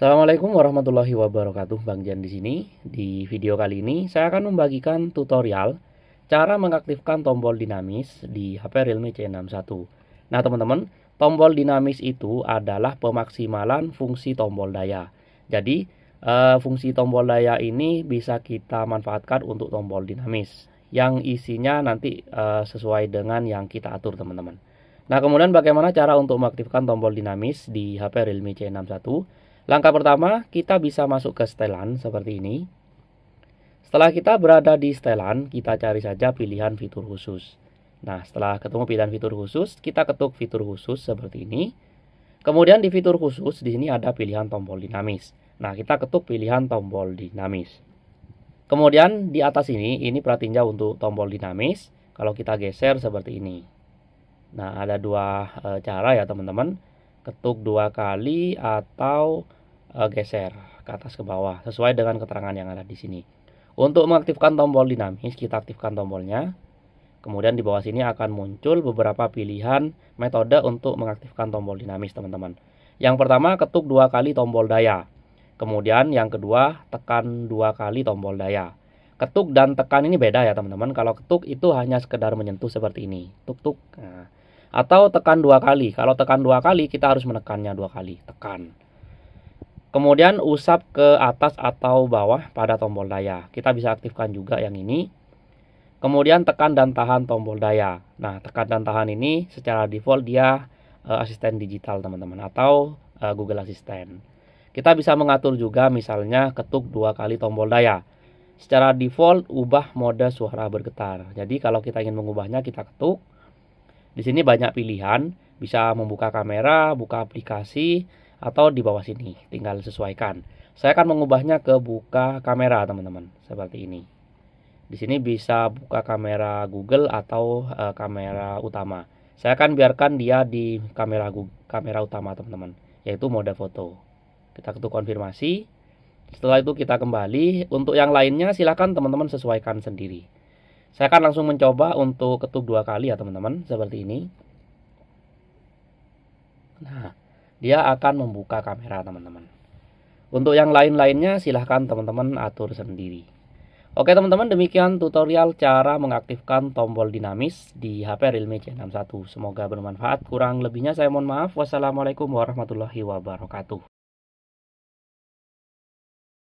Assalamualaikum warahmatullahi wabarakatuh, Bang Jan di sini. Di video kali ini saya akan membagikan tutorial cara mengaktifkan tombol dinamis di HP Realme C61. Nah, teman-teman, tombol dinamis itu adalah pemaksimalan fungsi tombol daya. Jadi, eh, fungsi tombol daya ini bisa kita manfaatkan untuk tombol dinamis yang isinya nanti eh, sesuai dengan yang kita atur, teman-teman. Nah, kemudian bagaimana cara untuk mengaktifkan tombol dinamis di HP Realme C61? Langkah pertama, kita bisa masuk ke setelan seperti ini. Setelah kita berada di setelan, kita cari saja pilihan fitur khusus. Nah, setelah ketemu pilihan fitur khusus, kita ketuk fitur khusus seperti ini. Kemudian di fitur khusus, di sini ada pilihan tombol dinamis. Nah, kita ketuk pilihan tombol dinamis. Kemudian di atas ini, ini pratinja untuk tombol dinamis. Kalau kita geser seperti ini. Nah, ada dua eh, cara ya teman-teman. Ketuk dua kali atau Eh, geser ke atas ke bawah sesuai dengan keterangan yang ada di sini. Untuk mengaktifkan tombol dinamis, kita aktifkan tombolnya. Kemudian di bawah sini akan muncul beberapa pilihan metode untuk mengaktifkan tombol dinamis, teman-teman. Yang pertama, ketuk dua kali tombol daya. Kemudian yang kedua, tekan dua kali tombol daya. Ketuk dan tekan ini beda ya, teman-teman. Kalau ketuk itu hanya sekedar menyentuh seperti ini. Tuk-tuk. Nah. Atau tekan dua kali. Kalau tekan dua kali, kita harus menekannya dua kali. Tekan. Kemudian usap ke atas atau bawah pada tombol daya. Kita bisa aktifkan juga yang ini. Kemudian tekan dan tahan tombol daya. Nah, tekan dan tahan ini secara default dia uh, asisten digital teman-teman atau uh, Google Assistant. Kita bisa mengatur juga misalnya ketuk dua kali tombol daya. Secara default ubah mode suara bergetar. Jadi kalau kita ingin mengubahnya kita ketuk. Di sini banyak pilihan, bisa membuka kamera, buka aplikasi, atau di bawah sini tinggal sesuaikan saya akan mengubahnya ke buka kamera teman-teman seperti ini di sini bisa buka kamera Google atau e, kamera utama saya akan biarkan dia di kamera Google, kamera utama teman-teman yaitu mode foto kita ketuk konfirmasi setelah itu kita kembali untuk yang lainnya silahkan teman-teman sesuaikan sendiri saya akan langsung mencoba untuk ketuk dua kali ya teman-teman seperti ini nah dia akan membuka kamera teman-teman untuk yang lain-lainnya silahkan teman-teman atur sendiri Oke teman-teman demikian tutorial cara mengaktifkan tombol dinamis di HP Realme C61 Semoga bermanfaat kurang lebihnya saya mohon maaf Wassalamualaikum warahmatullahi wabarakatuh